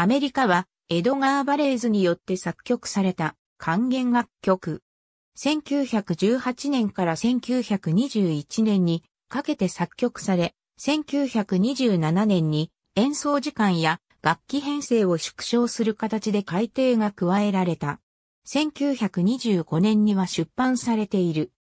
アメリカはエドガー・バレーズによって作曲された還元楽曲。1918年から1921年にかけて作曲され、1927年に演奏時間や楽器編成を縮小する形で改定が加えられた。1925年には出版されている。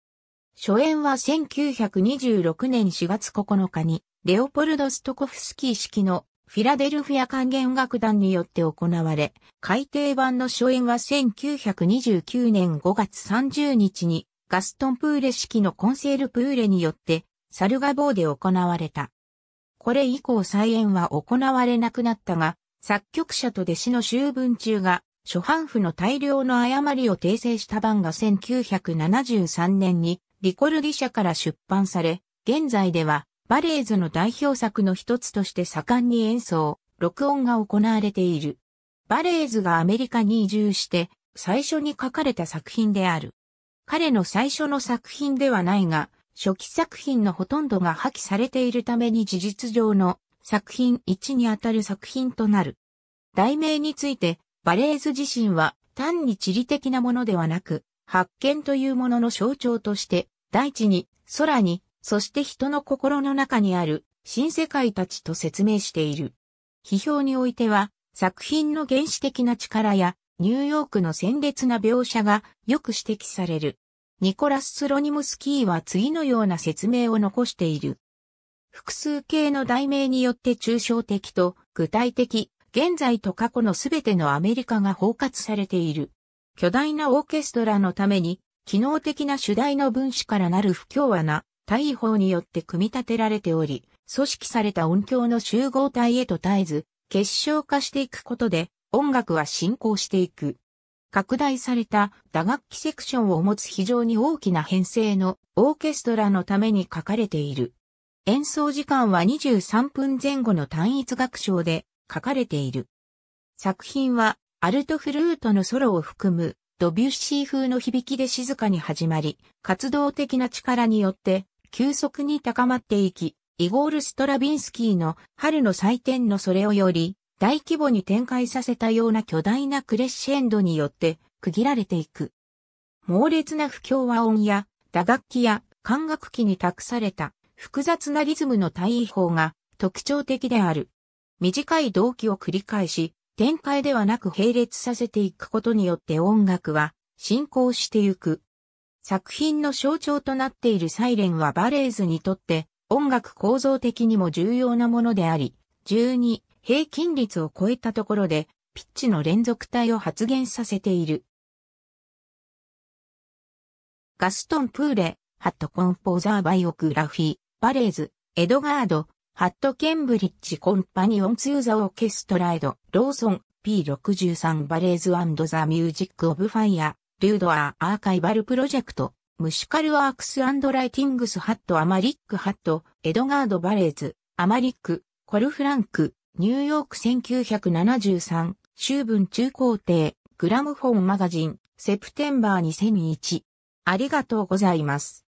初演は1926年4月9日にレオポルド・ストコフスキー式のフィラデルフィア管弦楽団によって行われ、改訂版の初演は1929年5月30日にガストン・プーレ式のコンセール・プーレによってサルガボーで行われた。これ以降再演は行われなくなったが、作曲者と弟子の修文中が初版譜の大量の誤りを訂正した版が1973年にリコルギ社から出版され、現在ではバレーズの代表作の一つとして盛んに演奏、録音が行われている。バレーズがアメリカに移住して、最初に書かれた作品である。彼の最初の作品ではないが、初期作品のほとんどが破棄されているために事実上の作品1にあたる作品となる。題名について、バレーズ自身は単に地理的なものではなく、発見というものの象徴として、大地に、空に、そして人の心の中にある新世界たちと説明している。批評においては、作品の原始的な力や、ニューヨークの鮮烈な描写がよく指摘される。ニコラス・スロニムスキーは次のような説明を残している。複数形の題名によって抽象的と具体的、現在と過去のすべてのアメリカが包括されている。巨大なオーケストラのために、機能的な主題の分子からなる不協和な大砲によって組み立てられており、組織された音響の集合体へと絶えず、結晶化していくことで、音楽は進行していく。拡大された打楽器セクションを持つ非常に大きな編成のオーケストラのために書かれている。演奏時間は23分前後の単一楽章で書かれている。作品はアルトフルートのソロを含むドビュッシー風の響きで静かに始まり、活動的な力によって急速に高まっていき、イゴール・ストラビンスキーの春の祭典のそれをより大規模に展開させたような巨大なクレッシェンドによって区切られていく。猛烈な不協和音や打楽器や管楽器に託された複雑なリズムの対位法が特徴的である。短い動機を繰り返し、展開ではなく並列させていくことによって音楽は進行してゆく。作品の象徴となっているサイレンはバレーズにとって音楽構造的にも重要なものであり、12平均率を超えたところでピッチの連続体を発現させている。ガストン・プーレ、ハット・コンポーザー・バイオグラフィー、バレーズ、エドガード、ハット・ケンブリッジ・コンパニオン・ツー・ザ・オーケストラエド、ローソン、P63 バレーズザ・ミュージック・オブ・ファイア、ルードアーアーカイバルプロジェクト、ムシカルワークスライティングスハットアマリックハット、エドガード・バレーズ、アマリック、コル・フランク、ニューヨーク1973、修文中皇帝、グラムフォンマガジン、セプテンバー2001。ありがとうございます。